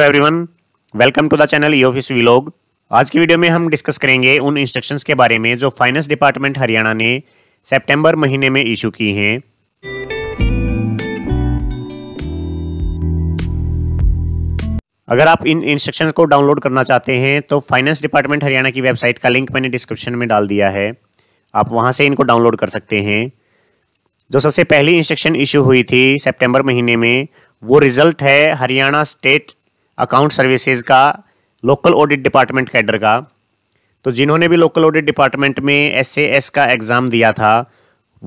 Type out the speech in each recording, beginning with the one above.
everyone welcome to the channel e office vlog आज की video में हम डिस्कस करेंगे उन इंस्ट्रक्शंस के बारे में जो फाइनेंस डिपार्टमेंट हरियाणा ने सितंबर महीने में इशू की हैं अगर आप इन इंस्ट्रक्शंस को डाउनलोड करना चाहते हैं तो फाइनेंस डिपार्टमेंट हरियाणा की वेबसाइट का लिंक मैंने डिस्क्रिप्शन में डाल दिया है आप वहां से इनको डाउनलोड कर सकते हैं जो सबसे पहली इंस्ट्रक्शन इशू हुई थी सेप्टेम्बर महीने में वो रिजल्ट है हरियाणा स्टेट अकाउंट सर्विसेज का लोकल ऑडिट डिपार्टमेंट कैडर का तो जिन्होंने भी लोकल ऑडिट डिपार्टमेंट में एस का एग्ज़ाम दिया था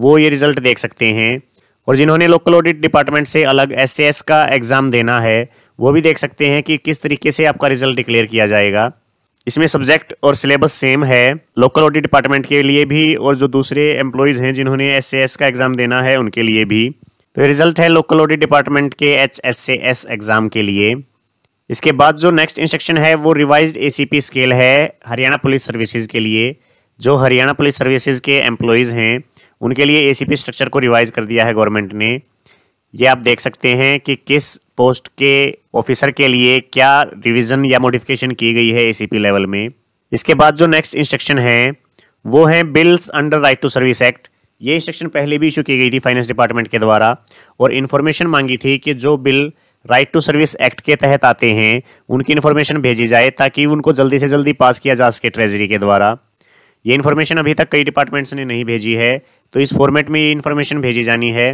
वो ये रिज़ल्ट देख सकते हैं और जिन्होंने लोकल ऑडिट डिपार्टमेंट से अलग एस का एग्ज़ाम देना है वो भी देख सकते हैं कि किस तरीके से आपका रिज़ल्ट डिक्लेयर किया जाएगा इसमें सब्जेक्ट और सिलेबस सेम है लोकल ऑडिट डिपार्टमेंट के लिए भी और जो दूसरे एम्प्लॉयज़ हैं जिन्होंने एस का एग्ज़ाम देना है उनके लिए भी तो रिज़ल्ट है लोकल ऑडिट डिपार्टमेंट के एच एग्ज़ाम के लिए इसके बाद जो नेक्स्ट इंस्ट्रक्शन है वो रिवाइज्ड एसीपी स्केल है हरियाणा पुलिस सर्विसेज के लिए जो हरियाणा पुलिस सर्विसेज के एम्प्लॉयज़ हैं उनके लिए एसीपी स्ट्रक्चर को रिवाइज कर दिया है गवर्नमेंट ने ये आप देख सकते हैं कि किस पोस्ट के ऑफिसर के लिए क्या रिविज़न या मॉडिफिकेशन की गई है ए लेवल में इसके बाद जो नेक्स्ट इंस्ट्रक्शन है वो है bills under right to service act ये इंस्ट्रक्शन पहले भी इशू की गई थी फाइनेंस डिपार्टमेंट के द्वारा और इन्फॉर्मेशन मांगी थी कि जो bill right to service act के तहत आते हैं उनकी इन्फॉर्मेशन भेजी जाए ताकि उनको जल्दी से जल्दी पास किया जा सके ट्रेजरी के द्वारा ये इन्फॉर्मेशन अभी तक कई डिपार्टमेंट्स ने नहीं भेजी है तो इस फॉर्मेट में ये इन्फॉर्मेशन भेजी जानी है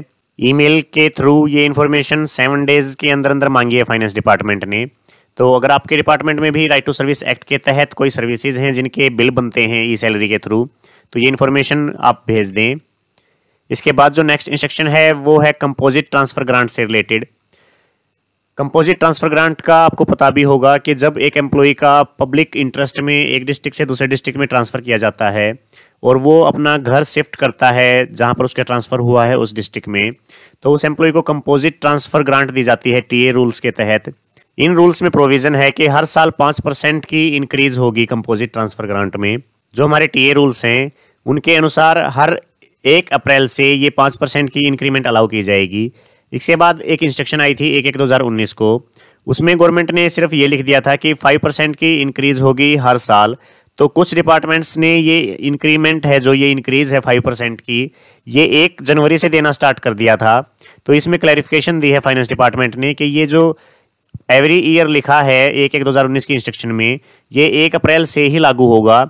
ईमेल के थ्रू ये इन्फॉर्मेशन सेवन डेज के अंदर अंदर मांगी है फाइनेंस डिपार्टमेंट ने तो अगर आपके डिपार्टमेंट में भी राइट टू सर्विस एक्ट के तहत कोई सर्विसेज हैं जिनके बिल बनते हैं ई सैलरी के थ्रू तो ये इन्फॉर्मेशन आप भेज दें इसके बाद जो नेक्स्ट इंस्ट्रक्शन है वो है कंपोजिट ट्रांसफ़र ग्रांट से रिलेटेड कंपोजिट ट्रांसफर ग्रांट का आपको पता भी होगा कि जब एक एम्प्लॉई का पब्लिक इंटरेस्ट में एक डिस्ट्रिक्ट से दूसरे डिस्ट्रिक्ट में ट्रांसफ़र किया जाता है और वो अपना घर शिफ्ट करता है जहाँ पर उसका ट्रांसफ़र हुआ है उस डिस्ट्रिक्ट में तो उस एम्प्लॉय को कंपोजिट ट्रांसफ़र ग्रांट दी जाती है टीए रूल्स के तहत इन रूल्स में प्रोविज़न है कि हर साल पाँच परसेंट की इंक्रीज़ होगी कंपोजिट ट्रांसफ़र ग्रांट में जो हमारे टीए रूल्स हैं उनके अनुसार हर एक अप्रैल से ये पाँच परसेंट की इंक्रीमेंट अलाउ की जाएगी इसके बाद एक इंस्ट्रक्शन आई थी एक एक दो हज़ार उन्नीस को उसमें गवर्नमेंट ने सिर्फ ये लिख दिया था कि फाइव परसेंट की इंक्रीज़ होगी हर साल तो कुछ डिपार्टमेंट्स ने ये इंक्रीमेंट है जो ये इंक्रीज़ है फाइव परसेंट की ये एक जनवरी से देना स्टार्ट कर दिया था तो इसमें क्लैरिफिकेशन दी है फाइनेंस डिपार्टमेंट ने कि ये जो एवरी ईयर लिखा है एक एक दो हज़ार उन्नीस की इंस्ट्रक्शन में ये एक अप्रैल से ही लागू होगा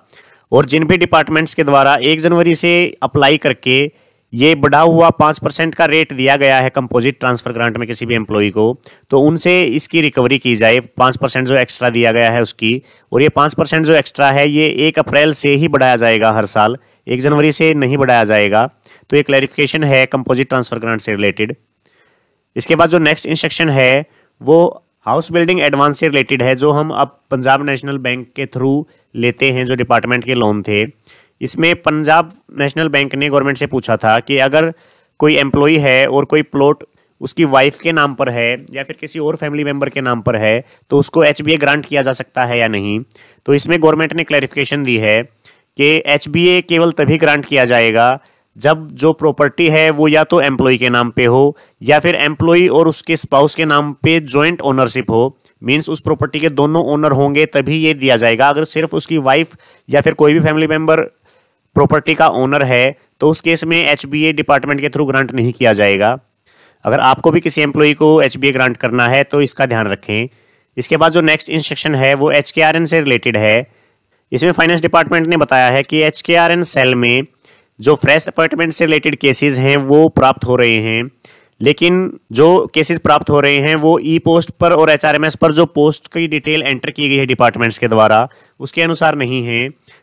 और जिन भी डिपार्टमेंट्स के द्वारा एक जनवरी से अप्लाई करके ये बढ़ा हुआ पाँच परसेंट का रेट दिया गया है कंपोजिट ट्रांसफर ग्रांट में किसी भी एम्प्लॉय को तो उनसे इसकी रिकवरी की जाए पाँच परसेंट जो एक्स्ट्रा दिया गया है उसकी और ये पाँच परसेंट जो एक्स्ट्रा है ये एक अप्रैल से ही बढ़ाया जाएगा हर साल एक जनवरी से नहीं बढ़ाया जाएगा तो ये क्लैरिफिकेशन है कंपोजिट ट्रांसफर ग्रांट से रिलेटेड इसके बाद जो नेक्स्ट इंस्ट्रक्शन है वो हाउस बिल्डिंग एडवांस से रिलेटेड है जो हम अब पंजाब नेशनल बैंक के थ्रू लेते हैं जो डिपार्टमेंट के लोन थे इसमें पंजाब नेशनल बैंक ने गवर्नमेंट से पूछा था कि अगर कोई एम्प्लॉई है और कोई प्लॉट उसकी वाइफ के नाम पर है या फिर किसी और फैमिली मेंबर के नाम पर है तो उसको एच ग्रांट किया जा सकता है या नहीं तो इसमें गवर्नमेंट ने क्लैरिफिकेशन दी है कि एच केवल तभी ग्रांट किया जाएगा जब जो प्रॉपर्टी है वो या तो एम्प्लॉय के नाम पे हो या फिर एम्प्लॉय और उसके स्पाउस के नाम पे जॉइंट ओनरशिप हो मींस उस प्रॉपर्टी के दोनों ओनर होंगे तभी ये दिया जाएगा अगर सिर्फ उसकी वाइफ या फिर कोई भी फैमिली मेम्बर प्रॉपर्टी का ओनर है तो उस केस में एच डिपार्टमेंट के थ्रू ग्रांट नहीं किया जाएगा अगर आपको भी किसी एम्प्लॉई को एच ग्रांट करना है तो इसका ध्यान रखें इसके बाद जो नेक्स्ट इंस्ट्रक्शन है वो एच से रिलेटेड है इसमें फाइनेंस डिपार्टमेंट ने बताया है कि एच सेल में जो फ्रेश अपॉइंटमेंट से रिलेटेड केसेस हैं वो प्राप्त हो रहे हैं लेकिन जो केसेस प्राप्त हो रहे हैं वो ई पोस्ट पर और एच पर जो पोस्ट की डिटेल एंटर की गई है डिपार्टमेंट्स के द्वारा उसके अनुसार नहीं है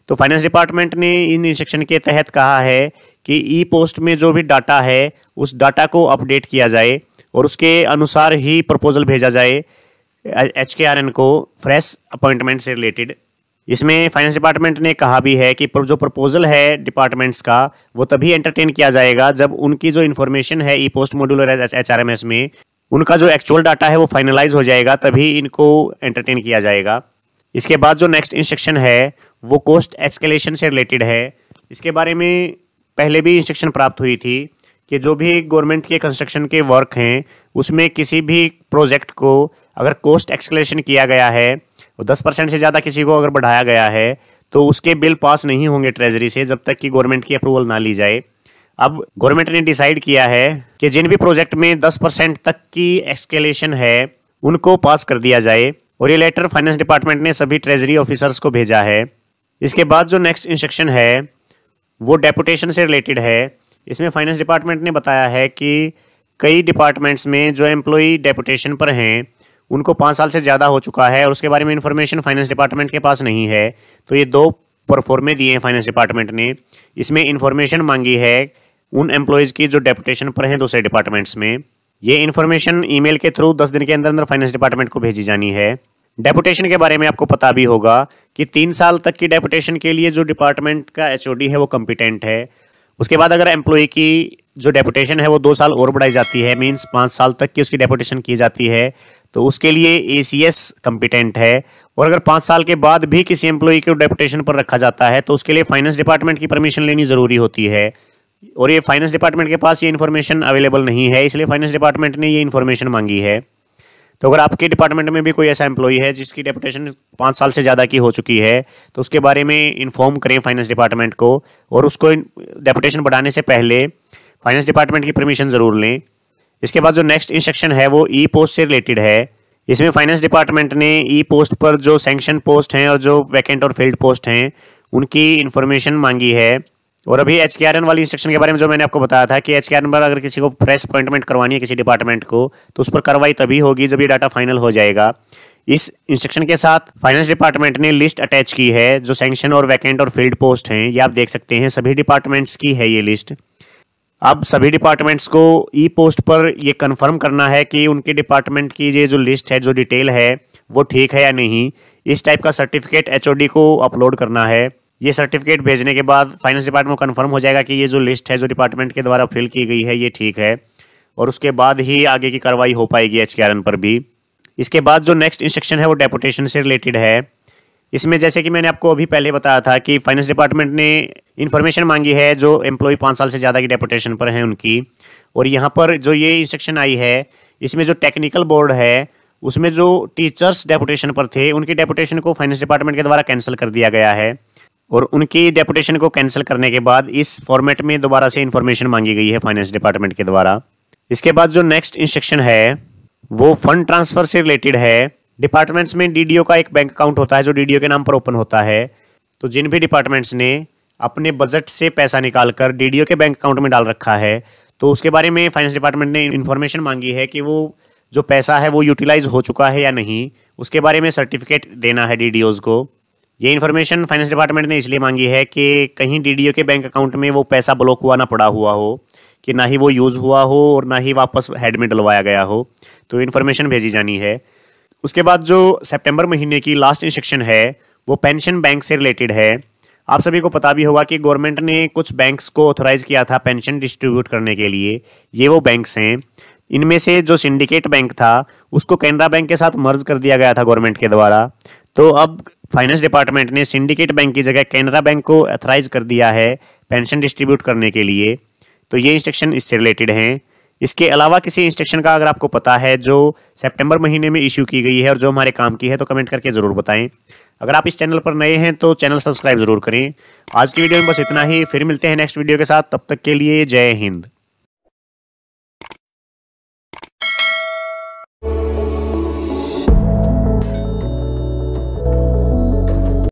तो फाइनेंस डिपार्टमेंट ने इन इंस्ट्रक्शन के तहत कहा है कि ई पोस्ट में जो भी डाटा है उस डाटा को अपडेट किया जाए और उसके अनुसार ही प्रपोजल भेजा जाए एच को फ्रेश अपॉइंटमेंट से रिलेटेड इसमें फाइनेंस डिपार्टमेंट ने कहा भी है कि जो प्रपोजल है डिपार्टमेंट्स का वो तभी एंटरटेन किया जाएगा जब उनकी जो इन्फॉर्मेशन है e post modular H R M S में उनका जो एक्चुअल डाटा है वो फाइनलाइज हो जाएगा तभी इनको एंटरटेन किया जाएगा इसके बाद जो नेक्स्ट इंस्ट्रक्शन है वो कोस्ट एस्केलेशन से रिलेटेड है इसके बारे में पहले भी इंस्ट्रक्शन प्राप्त हुई थी कि जो भी गवर्नमेंट के कंस्ट्रक्शन के वर्क हैं उसमें किसी भी प्रोजेक्ट को अगर कोस्ट एक्सकलेशन किया गया है और तो दस परसेंट से ज़्यादा किसी को अगर बढ़ाया गया है तो उसके बिल पास नहीं होंगे ट्रेजरी से जब तक कि गवर्नमेंट की अप्रूवल ना ली जाए अब गवर्नमेंट ने डिसाइड किया है कि जिन भी प्रोजेक्ट में दस परसेंट तक की एक्सकेलेशन है उनको पास कर दिया जाए और ये लेटर फाइनेंस डिपार्टमेंट ने सभी ट्रेजरी ऑफिसर्स को भेजा है इसके बाद जो नेक्स्ट इंस्ट्रक्शन है वो डेपुटेशन से रिलेटेड है इसमें फाइनेंस डिपार्टमेंट ने बताया है कि कई डिपार्टमेंट्स में जो एम्प्लॉई डेपुटेशन पर हैं उनको पाँच साल से ज़्यादा हो चुका है और उसके बारे में इन्फॉर्मेशन फाइनेंस डिपार्टमेंट के पास नहीं है तो ये दो परफॉर्मे दिए हैं फाइनेंस डिपार्टमेंट ने इसमें इन्फॉर्मेशन मांगी है उन एम्प्लॉयज़ की जो डेपुटेशन पर हैं दूसरे डिपार्टमेंट्स में ये इन्फॉर्मेशन ई के थ्रू दस दिन के अंदर अंदर फाइनेंस डिपार्टमेंट को भेजी जानी है डेपुटेशन के बारे में आपको पता भी होगा कि तीन साल तक की डेपुटेशन के लिए जो डिपार्टमेंट का एच है वो कम्पिटेंट है उसके बाद अगर एम्प्लॉय की जो डेपुटेशन है वो दो साल और बढ़ाई जाती है मीन्स पाँच साल तक की उसकी डेपुटेशन की जाती है तो उसके लिए ए सी एस कम्पिटेंट है और अगर पाँच साल के बाद भी किसी एम्प्लॉई को डेपुटेशन पर रखा जाता है तो उसके लिए फाइनेंस डिपार्टमेंट की परमिशन लेनी ज़रूरी होती है और ये फाइनेंस डिपार्टमेंट के पास ये इन्फॉर्मेशन अवेलेबल नहीं है इसलिए फाइनेंस डिपार्टमेंट ने ये इन्फॉर्मेशन मांगी है तो अगर आपके डिपार्टमेंट में भी कोई ऐसा एम्प्लॉई है जिसकी डेपुटेशन पाँच साल से ज़्यादा की हो चुकी है तो उसके बारे में इन्फॉर्म करें फाइनेंस डिपार्टमेंट को और उसको डेपुटेशन बढ़ाने से पहले फाइनेंस डिपार्टमेंट की परमिशन ज़रूर लें इसके बाद जो नेक्स्ट इंस्ट्रक्शन है वो ई पोस्ट से रिलेटेड है इसमें फाइनेंस डिपार्टमेंट ने ई पोस्ट पर जो सेंक्शन पोस्ट हैं और जो वैकेंट और फील्ड पोस्ट हैं उनकी इन्फॉर्मेशन मांगी है और अभी एच के आर एन वाली इंस्ट्रक्शन के बारे में जो मैंने आपको बताया था कि एच के आर एन पर अगर किसी को फ्रेश अपॉइंटमेंट करवानी है किसी डिपार्टमेंट को तो उस पर कार्रवाई तभी होगी जब ये डाटा फाइनल हो जाएगा इस इंस्ट्रक्शन के साथ फाइनेंस डिपार्टमेंट ने लिस्ट अटैच की है जो सेंक्शन और वैकेंट और फील्ड पोस्ट हैं ये आप देख सकते हैं सभी डिपार्टमेंट्स की है ये लिस्ट अब सभी डिपार्टमेंट्स को ई पोस्ट पर यह कंफर्म करना है कि उनके डिपार्टमेंट की ये जो लिस्ट है जो डिटेल है वो ठीक है या नहीं इस टाइप का सर्टिफिकेट एच को अपलोड करना है ये सर्टिफिकेट भेजने के बाद फाइनेंस डिपार्टमेंट को कन्फर्म हो जाएगा कि ये जो लिस्ट है जो डिपार्टमेंट के द्वारा फिल की गई है ये ठीक है और उसके बाद ही आगे की कार्रवाई हो पाएगी एच पर भी इसके बाद जो नेक्स्ट इंस्ट्रक्शन है वो डेपुटेशन से रिलेटेड है इसमें जैसे कि मैंने आपको अभी पहले बताया था कि फाइनेंस डिपार्टमेंट ने इन्फॉर्मेशन मांगी है जो एम्प्लॉय पाँच साल से ज़्यादा की डेपुटेशन पर हैं उनकी और यहाँ पर जो ये इंस्ट्रक्शन आई है इसमें जो टेक्निकल बोर्ड है उसमें जो टीचर्स डेपुटेशन पर थे उनकी डेपुटेशन को फाइनेंस डिपार्टमेंट के द्वारा कैंसिल कर दिया गया है और उनकी डेपुटेशन को कैंसिल करने के बाद इस फॉर्मेट में दोबारा से इन्फॉर्मेशन मांगी गई है फाइनेंस डिपार्टमेंट के द्वारा इसके बाद जो नेक्स्ट इंस्ट्रक्शन है वो फंड ट्रांसफ़र से रिलेटेड है डिपार्टमेंट्स में डीडीओ का एक बैंक अकाउंट होता है जो डीडीओ के नाम पर ओपन होता है तो जिन भी डिपार्टमेंट्स ने अपने बजट से पैसा निकालकर डीडीओ के बैंक अकाउंट में डाल रखा है तो उसके बारे में फाइनेंस डिपार्टमेंट ने इन्फॉर्मेशन मांगी है कि वो जो पैसा है वो यूटिलाइज हो चुका है या नहीं उसके बारे में सर्टिफिकेट देना है डी को ये इन्फॉर्मेशन फाइनेंस डिपार्टमेंट ने इसलिए मांगी है कि कहीं डी के बैंक अकाउंट में वो पैसा ब्लॉक हुआ ना पड़ा हुआ हो कि ना ही वो यूज़ हुआ हो और ना ही वापस हेड में डलवाया गया हो तो इन्फॉर्मेशन भेजी जानी है उसके बाद जो सितंबर महीने की लास्ट इंस्ट्रक्शन है वो पेंशन बैंक से रिलेटेड है आप सभी को पता भी होगा कि गवर्नमेंट ने कुछ बैंक्स को ऑथोराइज़ किया था पेंशन डिस्ट्रीब्यूट करने के लिए ये वो बैंक्स हैं इनमें से जो सिंडिकेट बैंक था उसको कैनरा बैंक के साथ मर्ज कर दिया गया था गवर्नमेंट के द्वारा तो अब फाइनेंस डिपार्टमेंट ने सिंडिकेट बैंक की जगह कैनरा बैंक को ऑथोराइज कर दिया है पेंशन डिस्ट्रीब्यूट करने के लिए तो ये इंस्ट्रक्शन इससे रिलेटेड हैं इसके अलावा किसी इंस्ट्रक्शन का अगर आपको पता है जो सितंबर महीने में इशू की गई है और जो हमारे काम की है तो कमेंट करके ज़रूर बताएं अगर आप इस चैनल पर नए हैं तो चैनल सब्सक्राइब ज़रूर करें आज की वीडियो में बस इतना ही फिर मिलते हैं नेक्स्ट वीडियो के साथ तब तक के लिए जय हिंद